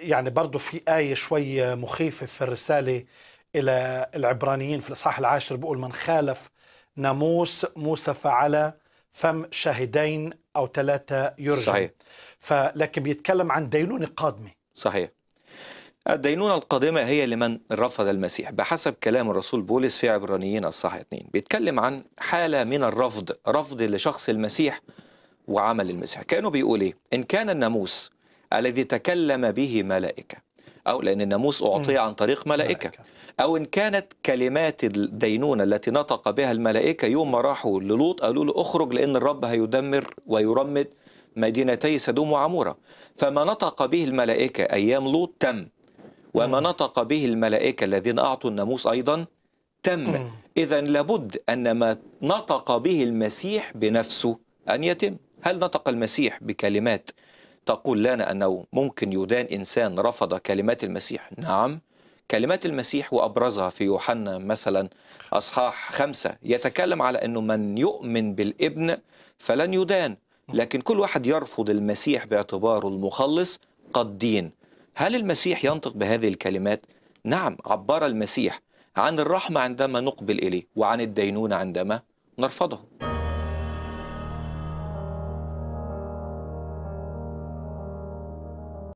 يعني برضه في آية شوي مخيفة في الرسالة إلى العبرانيين في الإصحاح العاشر بيقول من خالف ناموس موسى فعل فم شاهدين أو ثلاثة يرجع صحيح فلكن بيتكلم عن دينونة قادمة صحيح الدينونة القادمة هي لمن رفض المسيح بحسب كلام الرسول بولس في عبرانيين الصح 2 بيتكلم عن حالة من الرفض رفض لشخص المسيح وعمل المسيح كأنه بيقول إيه إن كان الناموس الذي تكلم به ملائكة أو لأن الناموس أعطي عن طريق ملائكة أو إن كانت كلمات الدينونة التي نطق بها الملائكة يوم ما راحوا للوط قالوا له أخرج لأن الرب هيدمر ويرمد مدينتي سدوم وعمورة فما نطق به الملائكة أيام لوط تم وما نطق به الملائكة الذين أعطوا الناموس أيضا تم إذا لابد أن ما نطق به المسيح بنفسه أن يتم هل نطق المسيح بكلمات تقول لنا أنه ممكن يدان إنسان رفض كلمات المسيح نعم كلمات المسيح وأبرزها في يوحنا مثلا أصحاح خمسة يتكلم على أنه من يؤمن بالابن فلن يدان لكن كل واحد يرفض المسيح باعتباره المخلص قد دين هل المسيح ينطق بهذه الكلمات؟ نعم عبر المسيح عن الرحمة عندما نقبل إليه وعن الدينونة عندما نرفضه